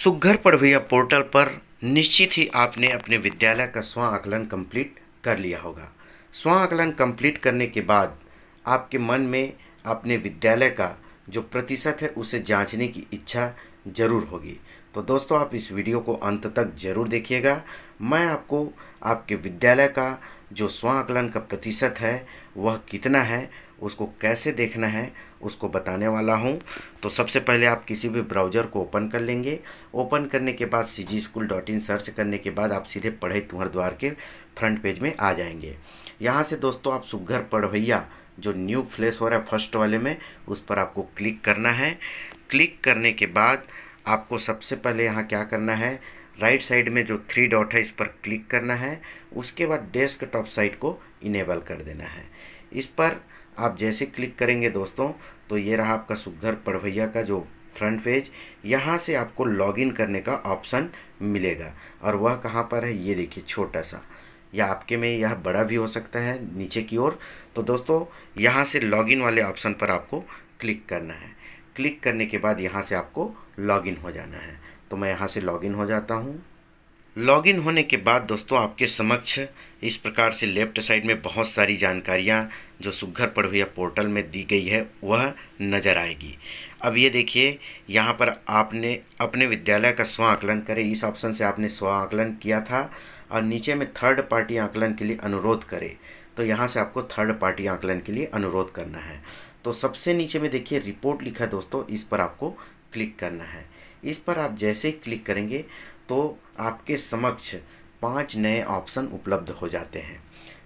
सुखघर पढ़विया portal पर निश्चित ही आपने अपने विद्यालय का स्व आकलन कंप्लीट कर लिया होगा स्व आकलन कंप्लीट करने के बाद आपके मन में अपने विद्यालय का जो प्रतिशत है उसे जांचने की इच्छा ज़रूर होगी तो दोस्तों आप इस वीडियो को अंत तक जरूर देखिएगा मैं आपको आपके विद्यालय का जो स्व आकलन का प्रतिशत है वह कितना है उसको कैसे देखना है उसको बताने वाला हूँ तो सबसे पहले आप किसी भी ब्राउज़र को ओपन कर लेंगे ओपन करने के बाद C G school dot in search करने के बाद आप सीधे पढ़े तुम्हार द्वार के फ्रंट पेज में आ जाएंगे यहाँ से दोस्तों आप सुघर पढ़वैया जो न्यू फ्लेश हो रहा है फर्स्ट वाले में उस पर आपको क्लिक करना है क्लिक करने के बाद आपको सबसे पहले यहाँ क्या करना है राइट साइड में जो थ्री डॉट है इस पर क्लिक करना है उसके बाद डेस्क टॉप साइट को इनेबल कर देना है इस पर आप जैसे क्लिक करेंगे दोस्तों तो ये रहा आपका सुखघर पड़वैया का जो फ्रंट पेज यहाँ से आपको लॉगिन करने का ऑप्शन मिलेगा और वह कहाँ पर है ये देखिए छोटा सा या आपके में यह बड़ा भी हो सकता है नीचे की ओर तो दोस्तों यहाँ से लॉगिन वाले ऑप्शन पर आपको क्लिक करना है क्लिक करने के बाद यहाँ से आपको लॉगिन हो जाना है तो मैं यहाँ से लॉगिन हो जाता हूँ लॉगिन होने के बाद दोस्तों आपके समक्ष इस प्रकार से लेफ्ट साइड में बहुत सारी जानकारियाँ जो सुघर पड़ हुई पोर्टल में दी गई है वह नज़र आएगी अब ये देखिए यहाँ पर आपने अपने विद्यालय का स्व आकलन करें इस ऑप्शन से आपने स्व आकलन किया था और नीचे में थर्ड पार्टी आकलन के लिए अनुरोध करें तो यहाँ से आपको थर्ड पार्टी आकलन के लिए अनुरोध करना है तो सबसे नीचे में देखिए रिपोर्ट लिखा है दोस्तों इस पर आपको क्लिक करना है इस पर आप जैसे ही क्लिक करेंगे तो आपके समक्ष पांच नए ऑप्शन उपलब्ध हो जाते हैं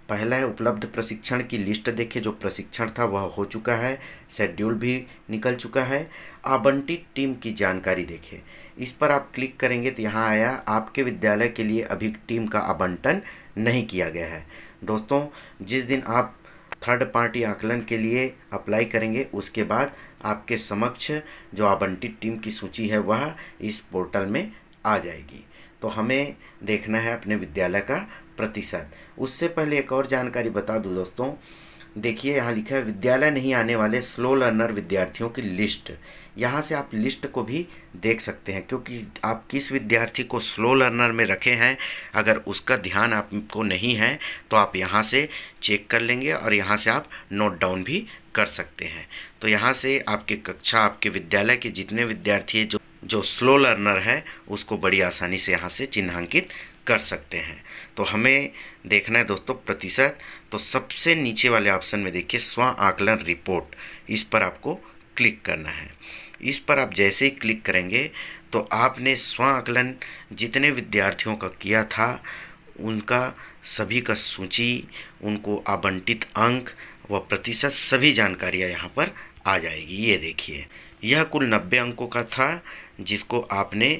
पहला है उपलब्ध प्रशिक्षण की लिस्ट देखिए जो प्रशिक्षण था वह हो चुका है शेड्यूल भी निकल चुका है आवंटित टीम की जानकारी देखें इस पर आप क्लिक करेंगे तो यहाँ आया आपके विद्यालय के लिए अभी टीम का आवंटन नहीं किया गया है दोस्तों जिस दिन आप थर्ड पार्टी आकलन के लिए अप्लाई करेंगे उसके बाद आपके समक्ष जो आवंटित टीम की सूची है वह इस पोर्टल में आ जाएगी तो हमें देखना है अपने विद्यालय का प्रतिशत उससे पहले एक और जानकारी बता दूँ दोस्तों देखिए यहाँ लिखा है विद्यालय नहीं आने वाले स्लो लर्नर विद्यार्थियों की लिस्ट यहाँ से आप लिस्ट को भी देख सकते हैं क्योंकि आप किस विद्यार्थी को स्लो लर्नर में रखे हैं अगर उसका ध्यान आपको नहीं है तो आप यहाँ से चेक कर लेंगे और यहाँ से आप नोट डाउन भी कर सकते हैं तो यहाँ से आपके कक्षा आपके विद्यालय के जितने विद्यार्थी जो जो स्लो लर्नर है उसको बड़ी आसानी से यहाँ से चिन्हांकित कर सकते हैं तो हमें देखना है दोस्तों प्रतिशत तो सबसे नीचे वाले ऑप्शन में देखिए स्व आकलन रिपोर्ट इस पर आपको क्लिक करना है इस पर आप जैसे ही क्लिक करेंगे तो आपने स्व आकलन जितने विद्यार्थियों का किया था उनका सभी का सूची उनको आवंटित अंक व प्रतिशत सभी जानकारियां यहाँ पर आ जाएगी ये देखिए यह कुल नब्बे अंकों का था जिसको आपने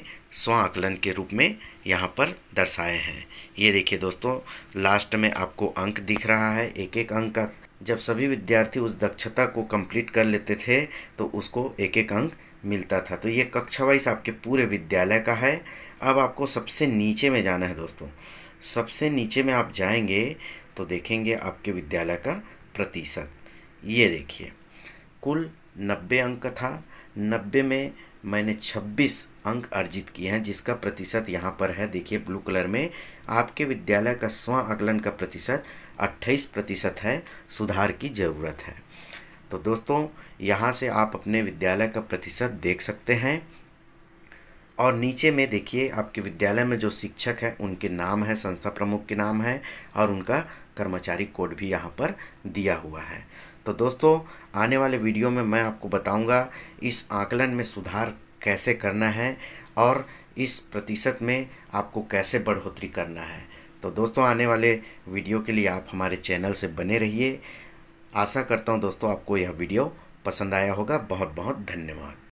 स्व आकलन के रूप में यहाँ पर दर्शाए हैं ये देखिए दोस्तों लास्ट में आपको अंक दिख रहा है एक एक अंक का जब सभी विद्यार्थी उस दक्षता को कंप्लीट कर लेते थे तो उसको एक एक अंक मिलता था तो ये कक्षा वाइज आपके पूरे विद्यालय का है अब आपको सबसे नीचे में जाना है दोस्तों सबसे नीचे में आप जाएंगे तो देखेंगे आपके विद्यालय का प्रतिशत ये देखिए कुल नब्बे अंक था नब्बे में मैंने छब्बीस अंक अर्जित किए हैं जिसका प्रतिशत यहाँ पर है देखिए ब्लू कलर में आपके विद्यालय का स्व आकलन का प्रतिशत अट्ठाईस प्रतिशत है सुधार की ज़रूरत है तो दोस्तों यहाँ से आप अपने विद्यालय का प्रतिशत देख सकते हैं और नीचे में देखिए आपके विद्यालय में जो शिक्षक हैं उनके नाम है संस्था प्रमुख के नाम है और उनका कर्मचारी कोड भी यहाँ पर दिया हुआ है तो दोस्तों आने वाले वीडियो में मैं आपको बताऊंगा इस आकलन में सुधार कैसे करना है और इस प्रतिशत में आपको कैसे बढ़ोतरी करना है तो दोस्तों आने वाले वीडियो के लिए आप हमारे चैनल से बने रहिए आशा करता हूँ दोस्तों आपको यह वीडियो पसंद आया होगा बहुत बहुत धन्यवाद